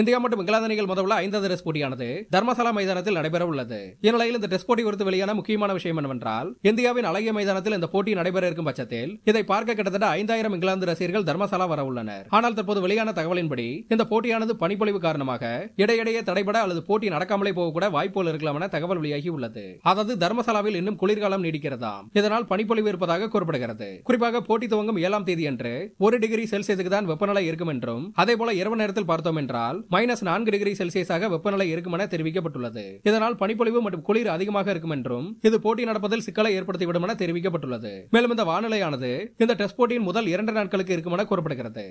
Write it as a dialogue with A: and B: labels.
A: India மற்றும் இங்கிலாந்து அணிகள் முதல்ல ஐந்தாவது டெஸ்ட் போட்டியானது தர்மசாலா மைதானத்தில் நடைபெற உள்ளது இந்நிலையில் இந்த டெஸ்ட் போட்டி குறித்து வெளியான முக்கியமான விஷயம் என்னவென்றால் இந்தியாவின் அழகிய மைதானத்தில் இந்த போட்டி நடைபெற இருக்கும் பட்சத்தில் இதை பார்க்க கிட்டத்தட்ட ஐந்தாயிரம் இங்கிலாந்து ரசிகர்கள் தர்மசாலா வர உள்ளனர் ஆனால் தற்போது வெளியான தகவலின்படி இந்த போட்டியானது பனிப்பொழிவு காரணமாக இடையிடையே தடைபட அல்லது போட்டி நடக்காமலே போகக்கூட வாய்ப்புகள் இருக்கலாம் என தகவல் வெளியாகி உள்ளது அதாவது தர்மசாலாவில் இன்னும் குளிர்காலம் நீடிக்கிறதாம் இதனால் பனிப்பொழிவு இருப்பதாக கூறப்படுகிறது குறிப்பாக போட்டி துவங்கும் ஏழாம் தேதி அன்று ஒரு டிகிரி செல்சியஸுக்கு தான் வெப்பநிலை இருக்கும் என்றும் அதே போல இரவு நேரத்தில் பார்த்தோம் என்றால் மைனஸ் நான்கு டிகிரி செல்சியஸாக வெப்பநிலை இருக்கும் என தெரிவிக்கப்பட்டுள்ளது இதனால் பனிப்பொழிவு மற்றும் குளிர் அதிகமாக இருக்கும் என்றும் இது போட்டி நடப்பதில் சிக்கலை ஏற்படுத்திவிடும் என தெரிவிக்கப்பட்டுள்ளது மேலும் இந்த வானிலையானது இந்த டெஸ்ட் போட்டியின் முதல் இரண்டு நாட்களுக்கு இருக்கும் என கூறப்படுகிறது